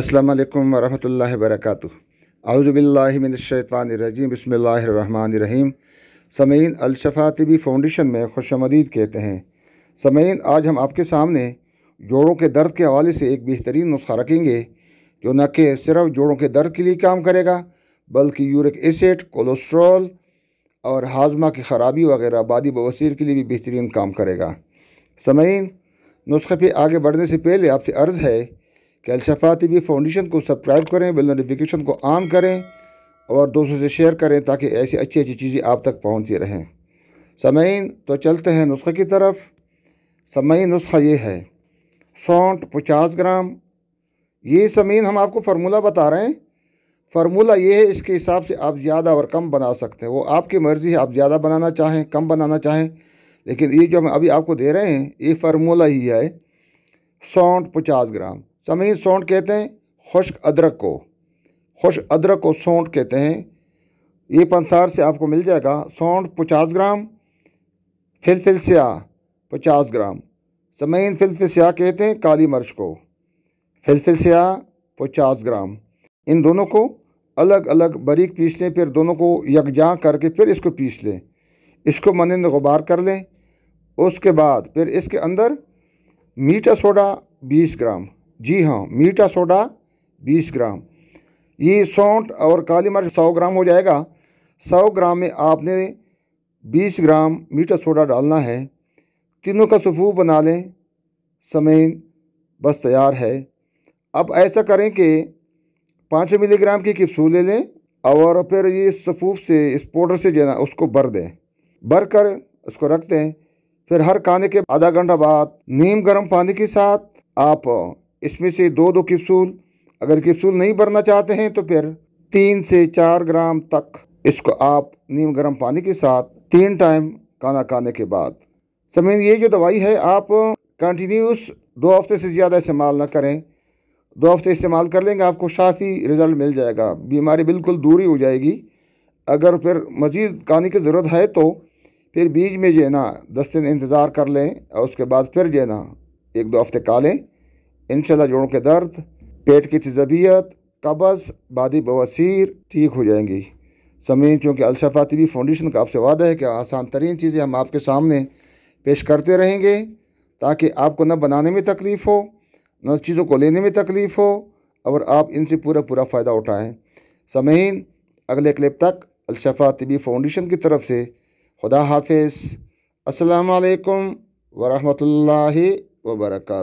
अस्सलाम वालेकुम वरहमतुल्लाहि वबरकातुहू अउज़बिल्लिमिनशैतवानरजीम बसमीम समीन अलशफ़ा तबी फाउंडेशन में खुशामदीद कहते हैं समीन आज हम आपके सामने जोड़ों के दर्द के हवाले से एक बेहतरीन नुस्खा रखेंगे जो न कि सिर्फ जोड़ों के दर्द के लिए काम करेगा बल्कि यूरिक एसिड कोलेस्ट्रॉल और हाजमा की ख़राबी वगैरह बादी बवसीर के लिए भी बेहतरीन काम करेगा समीन नुस्खे पे आगे बढ़ने से पहले आपसे अर्ज़ है कैलशफा टी वी फाउंडेशन को सब्सक्राइब करें बिल नोटिफिकेशन को ऑन करें और दोस्तों से शेयर करें ताकि ऐसी अच्छी अच्छी चीज़ें आप तक पहुँचती रहें समयन तो चलते हैं नुस्खे की तरफ समयन नुस्खा ये है सौंठ पचास ग्राम ये समीन हम आपको फार्मूला बता रहे हैं फार्मूला ये है इसके हिसाब से आप ज़्यादा और कम बना सकते हैं वो आपकी मर्ज़ी है आप ज़्यादा बनाना चाहें कम बनाना चाहें लेकिन ये जो हम अभी आपको दे रहे हैं ये फार्मूला ही है सौंठ पचास ग्राम समीर सौंठ कहते हैं खुश्क अदरक को खुश अदरक को सौंठ कहते हैं ये पंसार से आपको मिल जाएगा सौंठ पचास ग्राम स्या पचास ग्राम समीन स्या कहते हैं काली मिर्च को स्या पचास ग्राम इन दोनों को अलग अलग बारीक पीस लें फिर दोनों को यकजा करके फिर इसको पीस लें इसको मनंद गुबार कर लें उसके बाद फिर इसके अंदर मीठा सोडा 20 ग्राम जी हाँ मीठा सोडा 20 ग्राम ये सौंठ और काली मिर्च 100 ग्राम हो जाएगा 100 ग्राम में आपने 20 ग्राम मीठा सोडा डालना है तीनों का सफू बना लें समय बस तैयार है अब ऐसा करें कि पाँच मिलीग्राम की कैप्सूल ले लें और फिर ये सफूफ से इस पाउडर से जो ना उसको भर दें भर कर उसको रख दें फिर हर खाने के आधा घंटा बाद नीम गर्म पानी के साथ आप इसमें से दो दो कैप्सूल अगर कैप्सूल नहीं भरना चाहते हैं तो फिर तीन से चार ग्राम तक इसको आप नीम गर्म पानी के साथ तीन टाइम खाना खाने के बाद समीन ये जो दवाई है आप कंटिन्यूस दो हफ्ते से ज़्यादा इस्तेमाल ना करें दो हफ्ते इस्तेमाल कर लेंगे आपको साफी रिज़ल्ट मिल जाएगा बीमारी बिल्कुल दूरी हो जाएगी अगर फिर मज़ीद खाने की ज़रूरत है तो फिर बीज में जो है ना दस दिन इंतज़ार कर लें और उसके बाद फिर जो है ना एक दो हफ्ते खा लें इन जोड़ों के दर्द पेट की तजबियत कबस बादी बवसीर ठीक हो जाएंगी समीन चूँकि अलशफा तबी फाउंडेशन का आपसे वादा है कि आसान तरीन चीज़ें हम आपके सामने पेश करते रहेंगे ताकि आपको न बनाने में तकलीफ़ हो न चीज़ों को लेने में तकलीफ़ हो और आप इनसे पूरा पूरा फ़ायदा उठाएँ समीन अगले क्लिप तक अलशफा तबी फाउंडेशन की तरफ से खुदा हाफ असलकम वरहमल वर्का